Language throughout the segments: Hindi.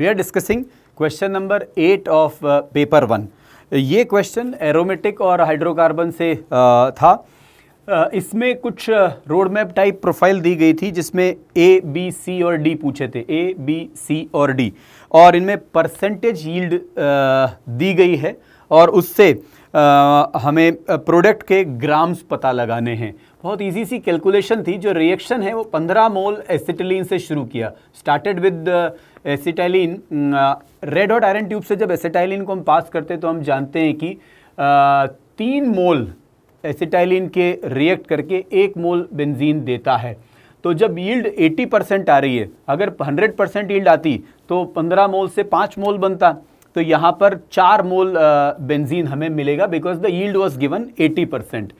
we are discussing question number eight of paper one ये क्वेश्चन एरोमेटिक और हाइड्रोकार्बन से uh, था uh, इसमें कुछ रोड मैप टाइप प्रोफाइल दी गई थी जिसमें ए बी सी और डी पूछे थे ए बी सी और डी और इनमें परसेंटेज यील्ड uh, दी गई है और उससे आ, हमें प्रोडक्ट के ग्राम्स पता लगाने हैं बहुत इजी सी कैलकुलेशन थी जो रिएक्शन है वो 15 मोल एसिटिलीन से शुरू किया started with acetylene red hot iron tube से जब एसिटाइलिन को हम पास करते तो हम जानते हैं कि आ, तीन मोल एसिटाइलिन के रिएक्ट करके एक मोल बेंजीन देता है तो जब यील्ड 80 परसेंट आ रही है अगर 100 परसेंट यील्ड आती तो 15 मोल से 5 मोल बनता तो यहां पर चार मोल बेंजीन हमें मिलेगा because the yield was given 80 percent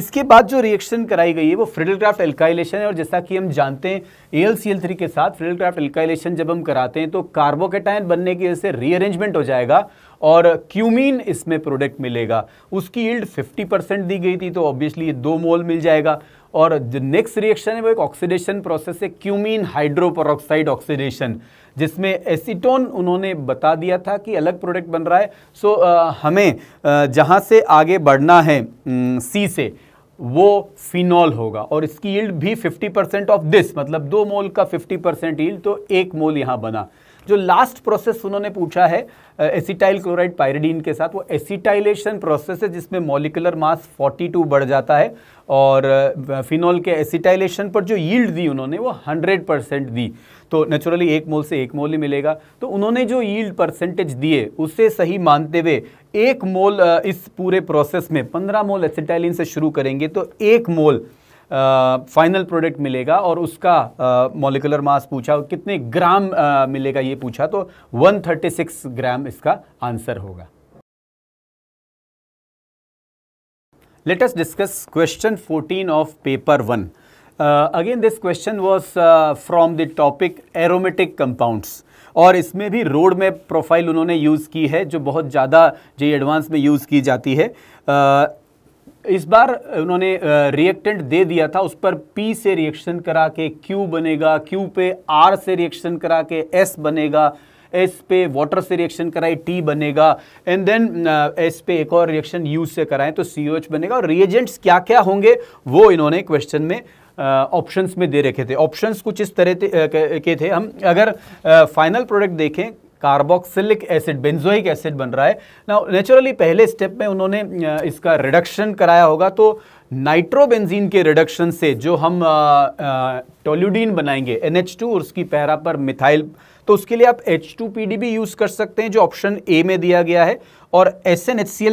इसके बाद जो रिएक्शन कराई गई है वो फ्रिडलक्राफ्ट एल्काइलेशन है और जैसा कि हम जानते हैं एल सी एल थ्री के साथ क्राफ्ट एल्काइलेशन जब हम कराते हैं तो कार्बोकेटाइन बनने की वजह से रीअरेंजमेंट हो जाएगा और क्यूमीन इसमें प्रोडक्ट मिलेगा उसकी यील्ड 50 परसेंट दी गई थी तो ऑब्वियसली ये दो मोल मिल जाएगा और जो नेक्स्ट रिएक्शन है वो एक ऑक्सीडेशन प्रोसेस है क्यूमीन हाइड्रोपरऑक्साइड ऑक्सीडेशन जिसमें एसीटोन उन्होंने बता दिया था कि अलग प्रोडक्ट बन रहा है सो आ, हमें जहाँ से आगे बढ़ना है सी से वो फिनॉल होगा और इसकी यील्ड भी 50 परसेंट ऑफ दिस मतलब दो मोल का 50 परसेंट यील्ड तो एक मोल यहाँ बना जो लास्ट प्रोसेस उन्होंने पूछा है एसिटाइल क्लोराइड पायरिडीन के साथ वो एसिटाइलेशन प्रोसेस है जिसमें मॉलिकुलर मास 42 बढ़ जाता है और फिनॉल के एसिटाइलेशन पर जो यील्ड दी उन्होंने वो 100 परसेंट दी तो नेचुरली एक मोल से एक मोल ही मिलेगा तो उन्होंने जो यील्ड परसेंटेज दिए उसे सही मानते हुए एक मोल इस पूरे प्रोसेस में पंद्रह मोल एसिटाइलिन से शुरू करेंगे तो एक मोल फाइनल प्रोडक्ट मिलेगा और उसका मोलिकुलर मास पूछा कितने ग्राम आ, मिलेगा ये पूछा तो 136 ग्राम इसका आंसर होगा let discuss discuss question 14 of paper one again this question was from the topic aromatic compounds और इसमें भी रोड मैप प्रोफाइल उन्होंने यूज़ की है जो बहुत ज़्यादा जे एडवांस में यूज़ की जाती है uh, इस बार उन्होंने रिएक्टेंट दे दिया था उस पर पी से रिएक्शन करा के क्यू बनेगा क्यू पे आर से रिएक्शन करा के एस बनेगा एस पे वाटर से रिएक्शन कराए टी बनेगा एंड देन एस पे एक और रिएक्शन यू से कराएं तो सी एच बनेगा और रिएजेंट्स क्या क्या होंगे वो इन्होंने क्वेश्चन में ऑप्शंस uh, में दे रखे थे ऑप्शंस कुछ इस तरह के थे हम अगर फाइनल uh, प्रोडक्ट देखें कार्बोक्सिलिक एसिड बेंजोइक एसिड बन रहा है ना नेचुरली पहले स्टेप में उन्होंने इसका रिडक्शन कराया होगा तो नाइट्रोबेंजीन के रिडक्शन से जो हम टोल्यूडीन बनाएंगे टू और उसकी पहरा पर मिथाइल तो उसके लिए आप डी भी यूज़ कर सकते हैं जो ऑप्शन ए में दिया गया है और एस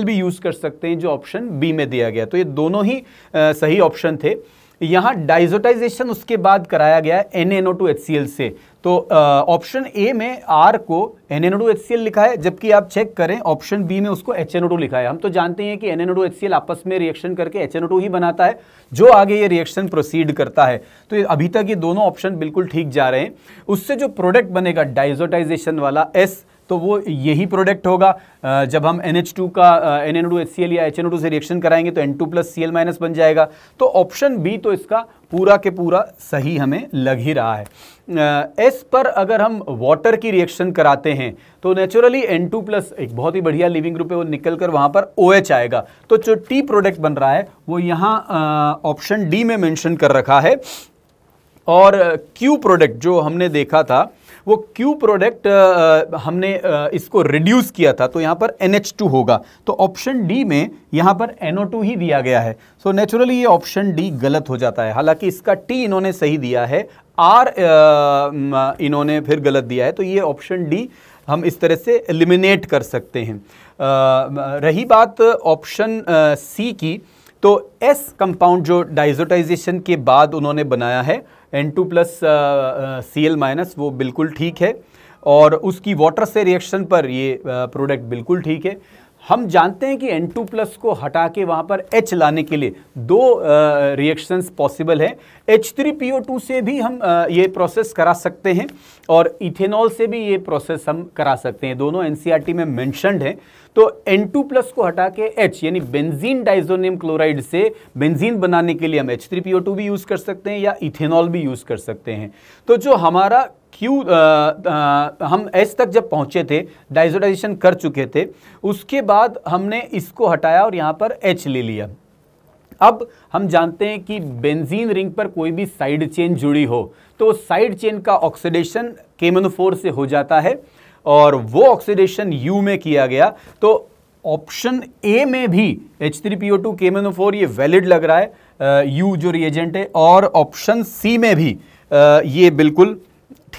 भी यूज़ कर सकते हैं जो ऑप्शन बी में दिया गया तो ये दोनों ही आ, सही ऑप्शन थे यहां डाइजोटाइजेशन उसके बाद कराया गया है एन से तो ऑप्शन ए में आर को एन लिखा है जबकि आप चेक करें ऑप्शन बी में उसको एच लिखा है हम तो जानते हैं कि एन आपस में रिएक्शन करके एच ही बनाता है जो आगे ये रिएक्शन प्रोसीड करता है तो अभी तक ये दोनों ऑप्शन बिल्कुल ठीक जा रहे हैं उससे जो प्रोडक्ट बनेगा डाइजोटाइजेशन वाला एस तो वो यही प्रोडक्ट होगा जब हम एन एच टू का N N H C L या एच एन टू से रिएक्शन कराएंगे तो N two plus C L minus बन जाएगा तो ऑप्शन बी तो इसका पूरा के पूरा सही हमें लग ही रहा है एस पर अगर हम वाटर की रिएक्शन कराते हैं तो नेचुरली एन टू प्लस एक बहुत ही बढ़िया लिविंग ग्रुप है वो निकल कर वहाँ पर ओ OH आएगा तो जो टी प्रोडक्ट बन रहा है वो यहाँ ऑप्शन डी में मेंशन कर रखा है और क्यू प्रोडक्ट जो हमने देखा था वो क्यू प्रोडक्ट हमने इसको रिड्यूस किया था तो यहाँ पर एन होगा तो ऑप्शन डी में यहाँ पर NO2 ही दिया गया है सो so, नेचुरली ये ऑप्शन डी गलत हो जाता है हालांकि इसका टी इन्होंने सही दिया है आर इन्होंने फिर गलत दिया है तो ये ऑप्शन डी हम इस तरह से एलिमिनेट कर सकते हैं आ, रही बात ऑप्शन सी की तो एस कंपाउंड जो डाइजोटाइजेशन के बाद उन्होंने बनाया है N two plus C L minus वो बिल्कुल ठीक है और उसकी वाटर से रिएक्शन पर ये प्रोडक्ट बिल्कुल ठीक है हम जानते हैं कि N2 प्लस को हटा के वहाँ पर H लाने के लिए दो रिएक्शंस पॉसिबल हैं H3PO2 से भी हम आ, ये प्रोसेस करा सकते हैं और इथेनॉल से भी ये प्रोसेस हम करा सकते हैं दोनों एन e में मैंशनड हैं तो N2 प्लस को हटा के H यानी बेंजीन डाइजोनियम क्लोराइड से बेंजीन बनाने के लिए हम H3PO2 भी यूज़ कर सकते हैं या इथेनॉल भी यूज़ कर सकते हैं तो जो हमारा क्यू हम एस तक जब पहुँचे थे डाइजोटाइजेशन कर चुके थे उसके बाद हमने इसको हटाया और यहाँ पर एच ले लिया अब हम जानते हैं कि बेंजीन रिंग पर कोई भी साइड चेन जुड़ी हो तो साइड चेन का ऑक्सीडेशन केमनोफोर से हो जाता है और वो ऑक्सीडेशन यू में किया गया तो ऑप्शन ए में भी H three P O two K M N O four ये वैलिड लग रहा है यू जो रिएजेंट है और ऑप्शन सी में भी आ, ये बिल्कुल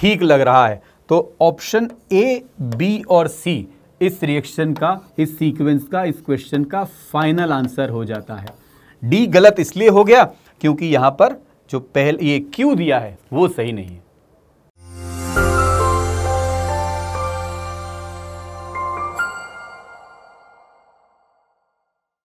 ठीक लग रहा है तो ऑप्शन ए बी और सी इस रिएक्शन का इस सीक्वेंस का इस क्वेश्चन का फाइनल आंसर हो जाता है डी गलत इसलिए हो गया क्योंकि यहां पर जो पहले ये क्यू दिया है वो सही नहीं है